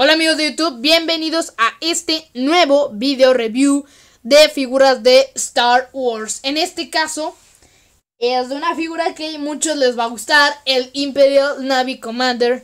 Hola amigos de YouTube, bienvenidos a este nuevo video review de figuras de Star Wars. En este caso es de una figura que a muchos les va a gustar, el Imperial Navy Commander.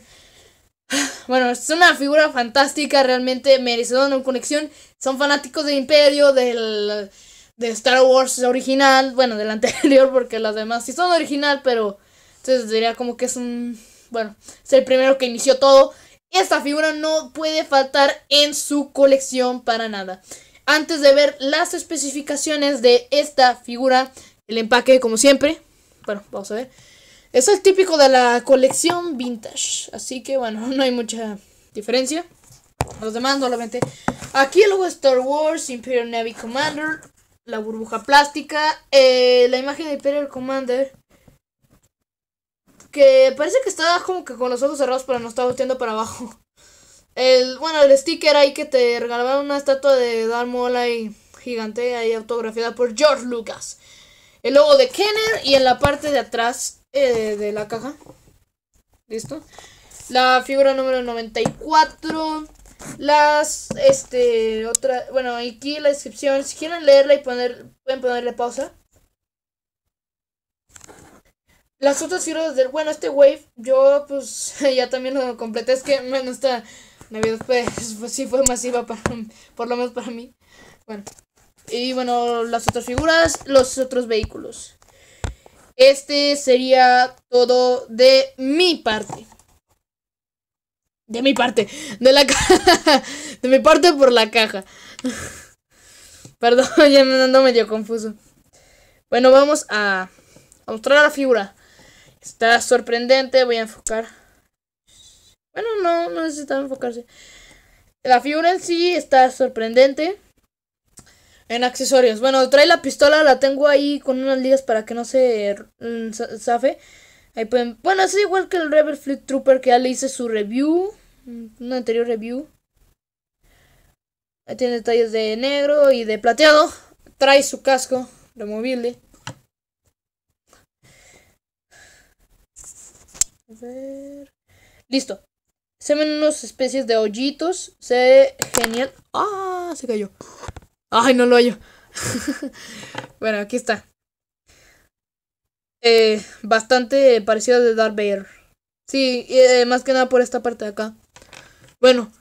Bueno, es una figura fantástica, realmente merecedora de una conexión. Son fanáticos del Imperio, del, de Star Wars original, bueno, del anterior, porque las demás sí son original, pero entonces diría como que es un... Bueno, es el primero que inició todo. Esta figura no puede faltar en su colección para nada. Antes de ver las especificaciones de esta figura, el empaque como siempre, bueno, vamos a ver. Es el típico de la colección vintage, así que bueno, no hay mucha diferencia. Los demás solamente. Aquí el Star Wars, Imperial Navy Commander, la burbuja plástica, eh, la imagen de Imperial Commander, que parece que está como que con los ojos cerrados, pero no está volteando para abajo. El, bueno, el sticker ahí que te regalaron una estatua de Maul ahí gigante ahí autografiada por George Lucas. El logo de Kenner y en la parte de atrás eh, de la caja. ¿Listo? La figura número 94. Las, este, otra, bueno, aquí la descripción. Si quieren leerla y poner, pueden ponerle pausa. Las otras figuras del bueno, este wave, yo pues ya también lo completé. Es que, bueno, esta Navidad pues, pues sí fue masiva, para, por lo menos para mí. Bueno, y bueno, las otras figuras, los otros vehículos. Este sería todo de mi parte. De mi parte. De la caja. De mi parte por la caja. Perdón, ya me ando medio confuso. Bueno, vamos a, a mostrar la figura. Está sorprendente, voy a enfocar. Bueno, no, no necesita enfocarse. La figura en sí está sorprendente. En accesorios. Bueno, trae la pistola, la tengo ahí con unas ligas para que no se mm, zafe. Ahí pueden... Bueno, es igual que el Rebel Fleet Trooper que ya le hice su review. Mm, Un anterior review. Ahí tiene detalles de negro y de plateado. Trae su casco removible. A ver. Listo. Se ven unas especies de hoyitos. Se genial. ¡Ah! Se cayó. ¡Ay, no lo hallo! bueno, aquí está. Eh, bastante parecido de Darth Vader. Sí, eh, más que nada por esta parte de acá. Bueno,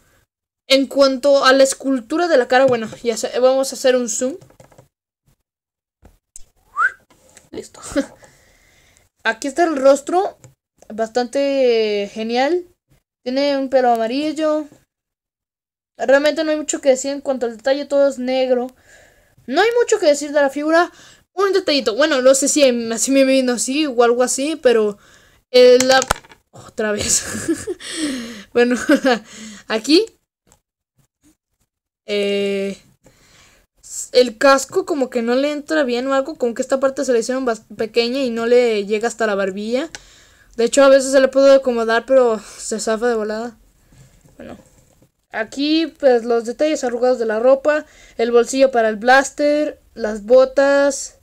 en cuanto a la escultura de la cara, bueno, ya sé. vamos a hacer un zoom. Listo. Aquí está el rostro bastante genial. Tiene un pelo amarillo. Realmente no hay mucho que decir en cuanto al detalle, todo es negro. No hay mucho que decir de la figura. Un detallito, bueno, no sé si así me vino así o algo así, pero eh, la... Otra vez. bueno, aquí... Eh, el casco como que no le entra bien o algo, como que esta parte se le hicieron pequeña y no le llega hasta la barbilla. De hecho, a veces se le puede acomodar, pero se zafa de volada. Bueno. Aquí, pues los detalles arrugados de la ropa, el bolsillo para el blaster, las botas,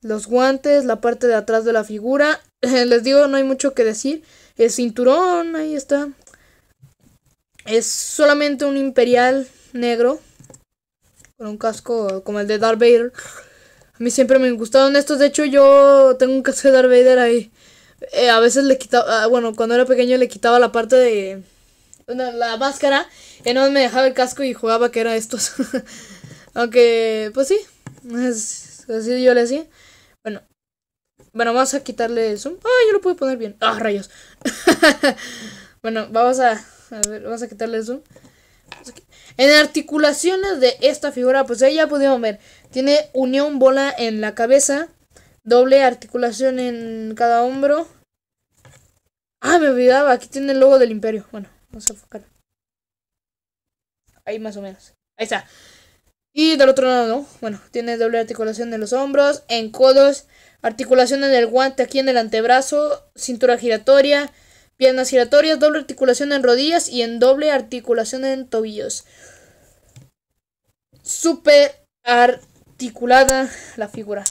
los guantes, la parte de atrás de la figura. Les digo, no hay mucho que decir. El cinturón, ahí está. Es solamente un imperial negro. Con un casco como el de Darth Vader. A mí siempre me gustaron estos. De hecho, yo tengo un casco de Darth Vader ahí. Eh, a veces le quitaba, ah, bueno, cuando era pequeño le quitaba la parte de la máscara y no me dejaba el casco y jugaba que era estos. Aunque, pues sí, así yo le hacía. Bueno, bueno, vamos a quitarle el zoom. Ah, yo lo puedo poner bien. Ah, rayos. bueno, vamos a, a ver, vamos a quitarle el zoom. En articulaciones de esta figura, pues ahí ya pudimos ver. Tiene unión bola en la cabeza, doble articulación en cada hombro, Ah, me olvidaba. Aquí tiene el logo del imperio. Bueno, vamos a enfocarlo, Ahí más o menos. Ahí está. Y del otro lado, ¿no? bueno, tiene doble articulación en los hombros, en codos, articulación en el guante aquí en el antebrazo, cintura giratoria, piernas giratorias, doble articulación en rodillas y en doble articulación en tobillos. Super articulada la figura.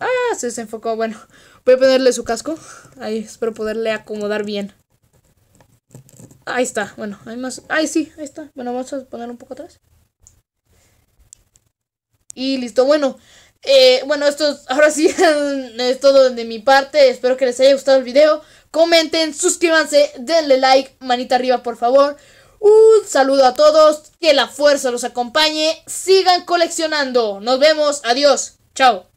Ah, se desenfocó. Bueno, voy a ponerle su casco. Ahí, espero poderle acomodar bien. Ahí está. Bueno, hay más. Ahí sí, ahí está. Bueno, vamos a poner un poco atrás. Y listo. Bueno, eh, bueno, esto es, ahora sí es todo de mi parte. Espero que les haya gustado el video. Comenten, suscríbanse, denle like, manita arriba por favor. Un saludo a todos, que la fuerza los acompañe. Sigan coleccionando. Nos vemos, adiós, chao.